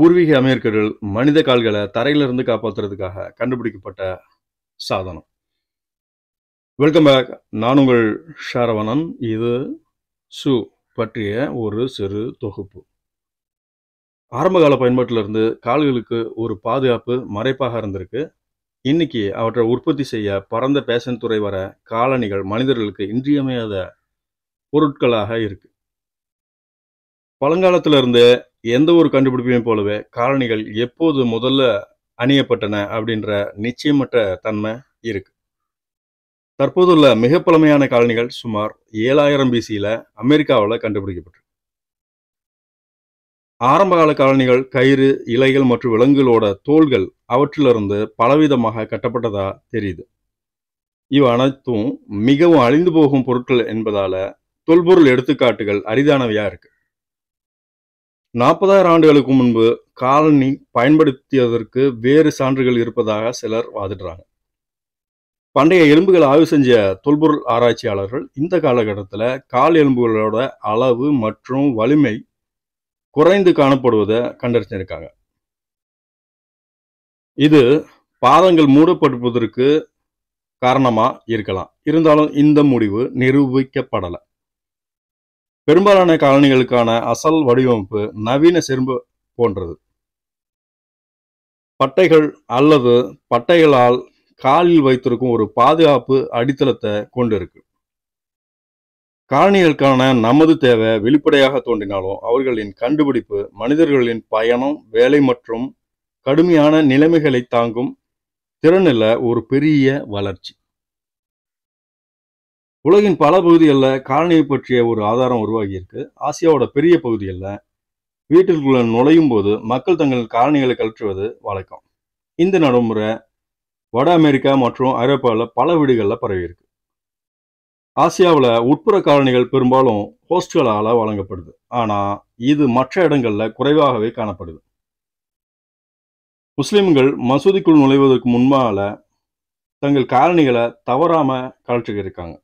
பூர்வீக அமெரிக்கர்கள் மனித கால்களை தரையிலிருந்து காப்பாற்றுறதுக்காக கண்டுபிடிக்கப்பட்ட சாதனம் வெல்கம் பேக் நான் உங்கள் ஷாரவணன் இது சு பற்றிய ஒரு சிறு தொகுப்பு ஆரம்பகால பயன்பாட்டிலிருந்து கால்களுக்கு ஒரு பாதுகாப்பு மறைப்பாக இருந்திருக்கு இன்னைக்கு அவற்றை உற்பத்தி செய்ய பரந்த பேஷன் துறை வர காலணிகள் மனிதர்களுக்கு இன்றியமையாத பொருட்களாக இருக்கு பழங்காலத்திலிருந்தே எந்த ஒரு கண்டுபிடிப்பையும் போலவே காலணிகள் எப்போது முதல்ல அணியப்பட்டன அப்படின்ற நிச்சயமற்ற தன்மை இருக்கு தற்போதுள்ள மிக பழமையான காலணிகள் சுமார் ஏழாயிரம் பிசியில அமெரிக்காவில் கண்டுபிடிக்கப்பட்டிருக்கு ஆரம்பகால காலணிகள் கயிறு இலைகள் மற்றும் விலங்குகளோட தோள்கள் அவற்றிலிருந்து பலவிதமாக கட்டப்பட்டதா தெரியுது இவ அனைத்தும் மிகவும் அழிந்து போகும் பொருட்கள் என்பதால தொல்பொருள் எடுத்துக்காட்டுகள் அரிதானவையா இருக்கு நாற்பதாயிரம் ஆண்டுகளுக்கு முன்பு காலனி பயன்படுத்தியதற்கு வேறு சான்றுகள் இருப்பதாக சிலர் வாதிடுறாங்க பண்டைய எலும்புகள் ஆய்வு செஞ்ச தொல்பொருள் ஆராய்ச்சியாளர்கள் இந்த காலகட்டத்தில் கால் எலும்புகளோட அளவு மற்றும் வலிமை குறைந்து காணப்படுவதை கண்டறிஞ்சிருக்காங்க இது பாதங்கள் மூடப்படுவதற்கு காரணமாக இருக்கலாம் இருந்தாலும் இந்த முடிவு நிரூபிக்கப்படலை பெரும்பாலான காலனிகளுக்கான அசல் வடிவமைப்பு நவீன செரும்பு போன்றது பட்டைகள் அல்லது பட்டைகளால் காலில் வைத்திருக்கும் ஒரு பாதுகாப்பு அடித்தளத்தை கொண்டிருக்கு காலனிகளுக்கான நமது தேவை வெளிப்படையாக தோன்றினாலும் அவர்களின் கண்டுபிடிப்பு மனிதர்களின் பயணம் வேலை மற்றும் கடுமையான நிலைமைகளை தாங்கும் திறனில் ஒரு பெரிய வளர்ச்சி உலகின் பல பகுதிகளில் காலனியை பற்றிய ஒரு ஆதாரம் உருவாகியிருக்கு ஆசியாவோட பெரிய பகுதிகளில் வீட்டிற்குள்ள நுழையும் போது மக்கள் தங்கள் காலனிகளை கழற்றுவது வழக்கம் இந்த நடைமுறை வட அமெரிக்கா மற்றும் ஐரோப்பாவில் பல வீடுகளில் பரவியிருக்கு ஆசியாவில் உட்புற காலனிகள் பெரும்பாலும் ஹோஸ்டலால் வழங்கப்படுது ஆனால் இது மற்ற இடங்களில் குறைவாகவே காணப்படுது முஸ்லிம்கள் மசூதிக்குள் நுழைவதற்கு முன்பால் தங்கள் காலனிகளை தவறாமல் இருக்காங்க